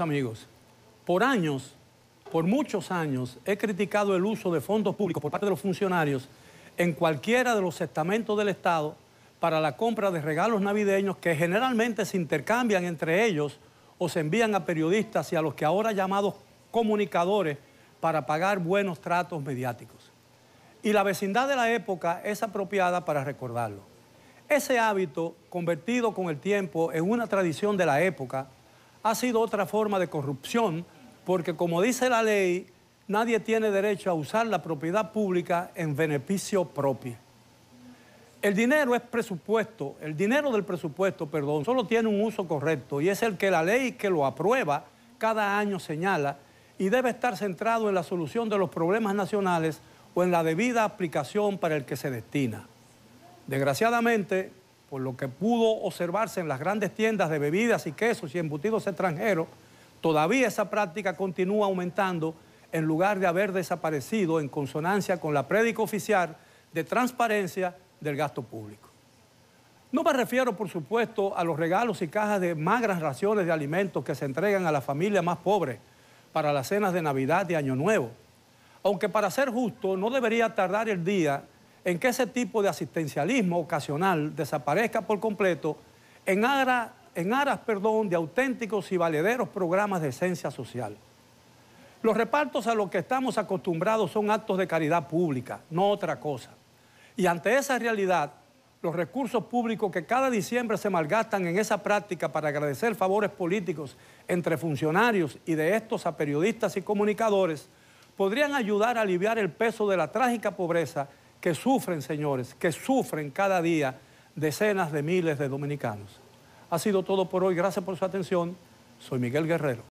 amigos, por años, por muchos años, he criticado el uso de fondos públicos por parte de los funcionarios en cualquiera de los estamentos del Estado para la compra de regalos navideños que generalmente se intercambian entre ellos o se envían a periodistas y a los que ahora llamados comunicadores para pagar buenos tratos mediáticos. Y la vecindad de la época es apropiada para recordarlo. Ese hábito, convertido con el tiempo en una tradición de la época, ha sido otra forma de corrupción, porque como dice la ley, nadie tiene derecho a usar la propiedad pública en beneficio propio. El dinero es presupuesto, el dinero del presupuesto, perdón, solo tiene un uso correcto y es el que la ley que lo aprueba cada año señala y debe estar centrado en la solución de los problemas nacionales o en la debida aplicación para el que se destina. Desgraciadamente, por lo que pudo observarse en las grandes tiendas de bebidas y quesos y embutidos extranjeros, todavía esa práctica continúa aumentando en lugar de haber desaparecido en consonancia con la prédica oficial de transparencia del gasto público. No me refiero, por supuesto, a los regalos y cajas de magras raciones de alimentos que se entregan a las familias más pobres para las cenas de Navidad de Año Nuevo. Aunque para ser justo, no debería tardar el día en que ese tipo de asistencialismo ocasional desaparezca por completo en, aras de auténticos y valederos programas de esencia social. Los repartos a los que estamos acostumbrados son actos de caridad pública, no otra cosa. Y ante esa realidad, los recursos públicos que cada diciembre se malgastan en esa práctica para agradecer favores políticos entre funcionarios y de estos a periodistas y comunicadores, podrían ayudar a aliviar el peso de la trágica pobreza que sufren, señores, que sufren cada día decenas de miles de dominicanos. Ha sido todo por hoy. Gracias por su atención. Soy Miguel Guerrero.